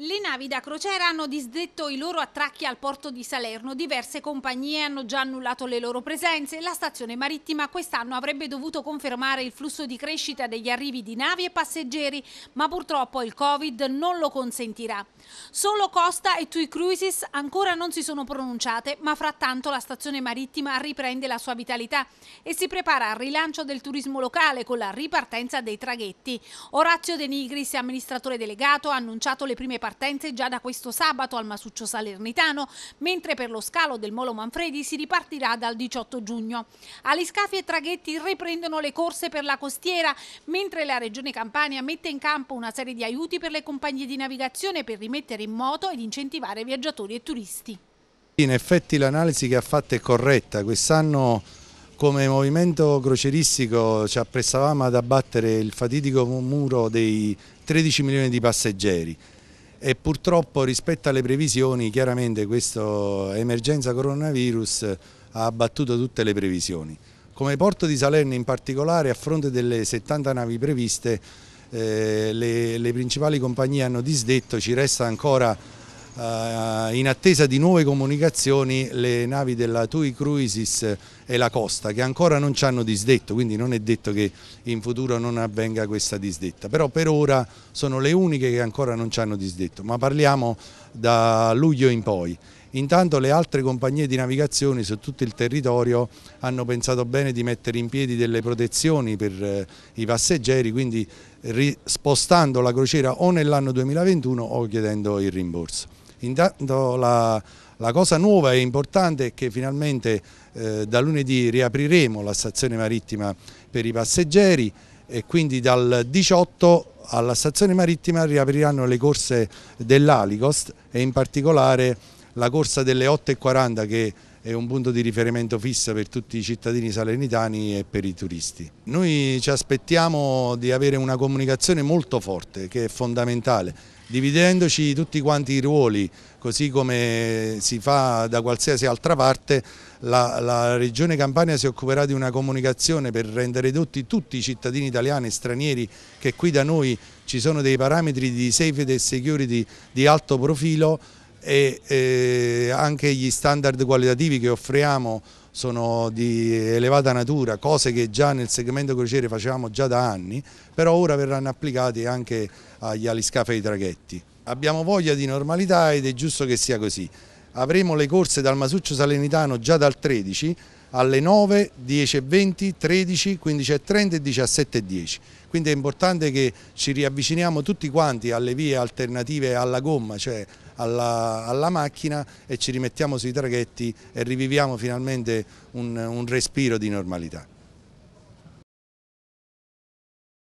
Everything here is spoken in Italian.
Le navi da crociera hanno disdetto i loro attracchi al porto di Salerno, diverse compagnie hanno già annullato le loro presenze, la stazione marittima quest'anno avrebbe dovuto confermare il flusso di crescita degli arrivi di navi e passeggeri, ma purtroppo il Covid non lo consentirà. Solo Costa e Tui Cruises ancora non si sono pronunciate, ma frattanto la stazione marittima riprende la sua vitalità e si prepara al rilancio del turismo locale con la ripartenza dei traghetti. Orazio De Nigris, amministratore delegato, ha annunciato le prime partenze partenze già da questo sabato al Masuccio Salernitano, mentre per lo scalo del Molo Manfredi si ripartirà dal 18 giugno. Agli scafi e traghetti riprendono le corse per la costiera, mentre la Regione Campania mette in campo una serie di aiuti per le compagnie di navigazione per rimettere in moto ed incentivare viaggiatori e turisti. In effetti l'analisi che ha fatto è corretta, quest'anno come movimento croceristico ci apprestavamo ad abbattere il fatidico muro dei 13 milioni di passeggeri e purtroppo rispetto alle previsioni chiaramente questa emergenza coronavirus ha abbattuto tutte le previsioni. Come porto di Salerno in particolare a fronte delle 70 navi previste eh, le, le principali compagnie hanno disdetto, ci resta ancora eh, in attesa di nuove comunicazioni le navi della TUI Cruises e la Costa che ancora non ci hanno disdetto quindi non è detto che in futuro non avvenga questa disdetta però per ora sono le uniche che ancora non ci hanno disdetto ma parliamo da luglio in poi Intanto le altre compagnie di navigazione su tutto il territorio hanno pensato bene di mettere in piedi delle protezioni per eh, i passeggeri, quindi spostando la crociera o nell'anno 2021 o chiedendo il rimborso. Intanto la, la cosa nuova e importante è che finalmente eh, da lunedì riapriremo la stazione marittima per i passeggeri e quindi dal 18 alla stazione marittima riapriranno le corse dell'Alicost e in particolare la corsa delle 8.40 che è un punto di riferimento fissa per tutti i cittadini salernitani e per i turisti. Noi ci aspettiamo di avere una comunicazione molto forte che è fondamentale dividendoci tutti quanti i ruoli, così come si fa da qualsiasi altra parte, la, la Regione Campania si occuperà di una comunicazione per rendere dotti tutti i cittadini italiani e stranieri che qui da noi ci sono dei parametri di safety e security di alto profilo e, e eh, anche gli standard qualitativi che offriamo sono di elevata natura, cose che già nel segmento crociere facevamo già da anni, però ora verranno applicate anche agli aliscafi e ai traghetti. Abbiamo voglia di normalità ed è giusto che sia così. Avremo le corse dal Masuccio Salernitano già dal 13 alle 9, 10 e 20, 13, 15 e 30 e 17 e 10. Quindi è importante che ci riavviciniamo tutti quanti alle vie alternative alla gomma, cioè alla, alla macchina e ci rimettiamo sui traghetti e riviviamo finalmente un, un respiro di normalità.